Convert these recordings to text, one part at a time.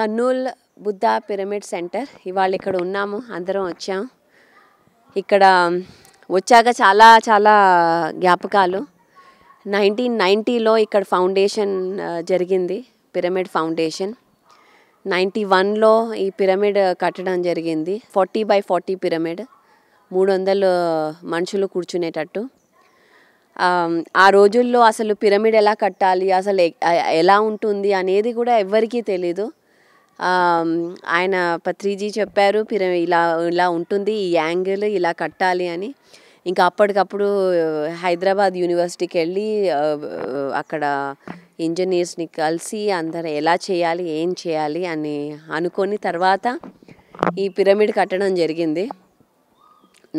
Kurnool Buddha pyramid centre ఇవాళ ఇక్కడ ఉన్నాము అందరం వచ్చాం ఇక్కడ వచ్చాక చాలా చాలా జ్ఞాపకాలు నైన్టీన్ నైంటీలో ఇక్కడ ఫౌండేషన్ జరిగింది పిరమిడ్ ఫౌండేషన్ నైంటీ వన్లో ఈ పిరమిడ్ కట్టడం జరిగింది ఫార్టీ బై ఫార్టీ పిరమిడ్ మూడు వందలు మనుషులు కూర్చునేటట్టు ఆ రోజుల్లో అసలు పిరమిడ్ ఎలా కట్టాలి అసలు ఎలా ఉంటుంది అనేది కూడా ఎవ్వరికీ తెలీదు ఆయన పత్రిజీ చెప్పారు పిర ఇలా ఇలా ఉంటుంది ఈ యాంగిల్ ఇలా కట్టాలి అని ఇంకా అప్పటికప్పుడు హైదరాబాద్ యూనివర్సిటీకి వెళ్ళి అక్కడ ఇంజనీర్స్ని కలిసి అందరు ఎలా చేయాలి ఏం చేయాలి అని అనుకొని తర్వాత ఈ పిరమిడ్ కట్టడం జరిగింది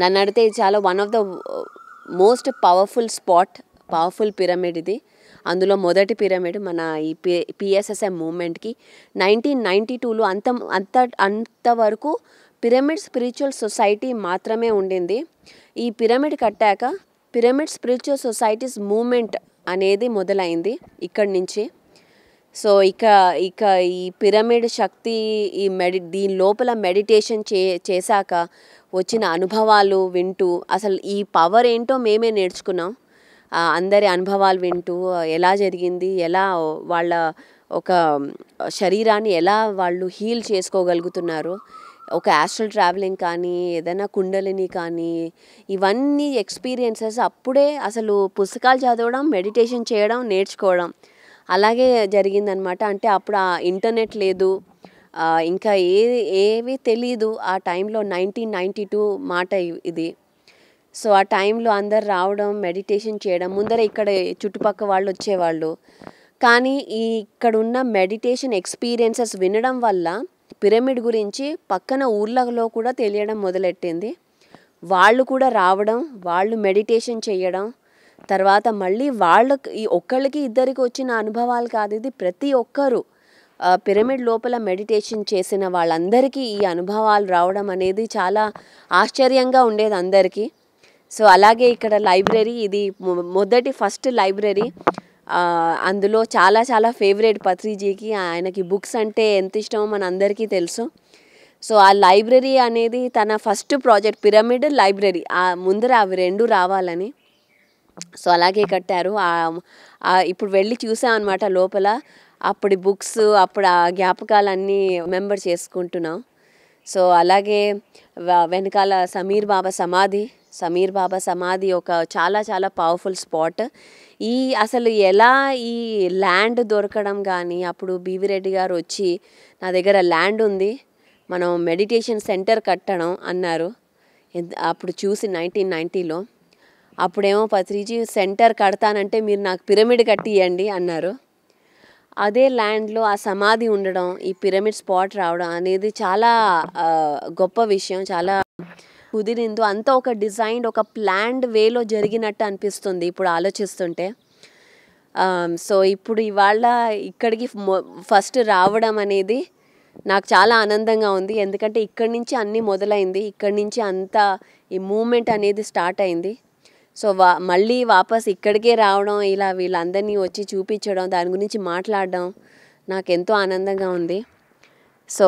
నన్ను అడిగితే చాలా one of the most powerful spot powerful pyramid ఇది అందులో మొదటి పిరమిడ్ మన ఈ పి పిఎస్ఎస్ఎం మూమెంట్కి నైన్టీన్ నైంటీ టూలో అంత అంత అంతవరకు పిరమిడ్ స్పిరిచువల్ సొసైటీ మాత్రమే ఉండింది ఈ పిరమిడ్ కట్టాక పిరమిడ్ స్పిరిచువల్ సొసైటీస్ మూమెంట్ అనేది మొదలైంది ఇక్కడి నుంచి సో ఇక ఇక ఈ పిరమిడ్ శక్తి ఈ మెడి దీని లోపల మెడిటేషన్ చే చేశాక వచ్చిన అనుభవాలు వింటూ అసలు ఈ పవర్ ఏంటో మేమే నేర్చుకున్నాం అందరి అనుభవాలు వింటూ ఎలా జరిగింది ఎలా వాళ్ళ ఒక శరీరాన్ని ఎలా వాళ్ళు హీల్ చేసుకోగలుగుతున్నారు ఒక యాస్ట్రల్ ట్రావెలింగ్ కానీ ఏదైనా కుండలిని కానీ ఇవన్నీ ఎక్స్పీరియన్సెస్ అప్పుడే అసలు పుస్తకాలు చదవడం మెడిటేషన్ చేయడం నేర్చుకోవడం అలాగే జరిగిందనమాట అంటే అప్పుడు ఆ ఇంటర్నెట్ లేదు ఇంకా ఏ ఏవి తెలీదు ఆ టైంలో నైన్టీన్ నైంటీ టూ మాట ఇది సో ఆ టైంలో అందరు రావడం మెడిటేషన్ చేయడం ముందర ఇక్కడ చుట్టుపక్కల వాళ్ళు వచ్చేవాళ్ళు కానీ ఈ ఇక్కడున్న మెడిటేషన్ ఎక్స్పీరియన్సెస్ వినడం వల్ల పిరమిడ్ గురించి పక్కన ఊర్లలో కూడా తెలియడం మొదలెట్టింది వాళ్ళు కూడా రావడం వాళ్ళు మెడిటేషన్ చేయడం తర్వాత మళ్ళీ వాళ్ళకి ఈ ఒక్కళ్ళకి ఇద్దరికి వచ్చిన అనుభవాలు కాదు ఇది ప్రతి ఒక్కరూ పిరమిడ్ లోపల మెడిటేషన్ చేసిన వాళ్ళందరికీ ఈ అనుభవాలు రావడం అనేది చాలా ఆశ్చర్యంగా ఉండేది అందరికీ సో అలాగే ఇక్కడ లైబ్రరీ ఇది మొదటి ఫస్ట్ లైబ్రరీ అందులో చాలా చాలా ఫేవరెట్ పత్రిజీకి ఆయనకి బుక్స్ అంటే ఎంత ఇష్టమో మన అందరికీ తెలుసు సో ఆ లైబ్రరీ అనేది తన ఫస్ట్ ప్రాజెక్ట్ పిరమిడ్ లైబ్రరీ ఆ ముందర అవి రెండు రావాలని సో అలాగే కట్టారు ఇప్పుడు వెళ్ళి చూసాం అనమాట లోపల అప్పటి బుక్స్ అప్పుడు ఆ జ్ఞాపకాలన్నీ మెంబర్ చేసుకుంటున్నాం సో అలాగే వెనకాల సమీర్ బాబా సమాధి సమీర్ బాబా సమాధి ఒక చాలా చాలా పవర్ఫుల్ స్పాట్ ఈ అసలు ఎలా ఈ ల్యాండ్ దొరకడం కానీ అప్పుడు బీవిరెడ్డి గారు వచ్చి నా దగ్గర ల్యాండ్ ఉంది మనం మెడిటేషన్ సెంటర్ కట్టడం అన్నారు అప్పుడు చూసి నైన్టీన్ నైంటీలో అప్పుడేమో పత్రిజీ సెంటర్ కడతానంటే మీరు నాకు పిరమిడ్ కట్టియండి అన్నారు అదే ల్యాండ్లో ఆ సమాధి ఉండడం ఈ పిరమిడ్ స్పాట్ రావడం అనేది చాలా గొప్ప విషయం చాలా కుదిరిందో అంతా ఒక డిజైన్డ్ ఒక ప్లాండ్ వేలో జరిగినట్టు అనిపిస్తుంది ఇప్పుడు ఆలోచిస్తుంటే సో ఇప్పుడు ఇవాళ ఇక్కడికి ఫస్ట్ రావడం అనేది నాకు చాలా ఆనందంగా ఉంది ఎందుకంటే ఇక్కడి నుంచి అన్నీ మొదలైంది ఇక్కడి నుంచి అంతా ఈ మూమెంట్ అనేది స్టార్ట్ అయింది సో వా మళ్ళీ వాపస్ ఇక్కడికే రావడం ఇలా వీళ్ళందరినీ వచ్చి చూపించడం దాని గురించి మాట్లాడడం నాకు ఎంతో ఆనందంగా ఉంది సో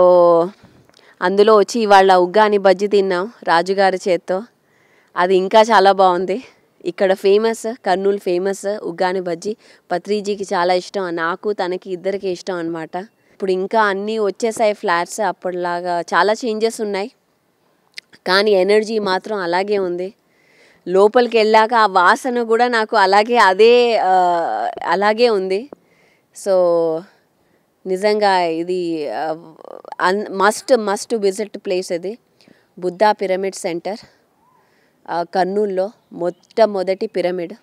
అందులో వచ్చి ఇవాళ ఉగ్గాని బజ్జి తిన్నాం రాజుగారి చేత్తో అది ఇంకా చాలా బాగుంది ఇక్కడ ఫేమస్ కర్నూలు ఫేమస్ ఉగ్గాని బజ్జి పత్రిజీకి చాలా ఇష్టం నాకు తనకి ఇద్దరికి ఇష్టం అనమాట ఇప్పుడు ఇంకా అన్నీ వచ్చేసాయి ఫ్లాట్స్ అప్పటిలాగా చాలా చేంజెస్ ఉన్నాయి కానీ ఎనర్జీ మాత్రం అలాగే ఉంది లోపలికి వెళ్ళాక ఆ వాసన కూడా నాకు అలాగే అదే అలాగే ఉంది సో నిజంగా ఇది మస్ట్ మస్ట్ విజిట్ ప్లేస్ ఇది బుద్ధా పిరమిడ్ సెంటర్ కర్నూల్లో మొట్టమొదటి పిరమిడ్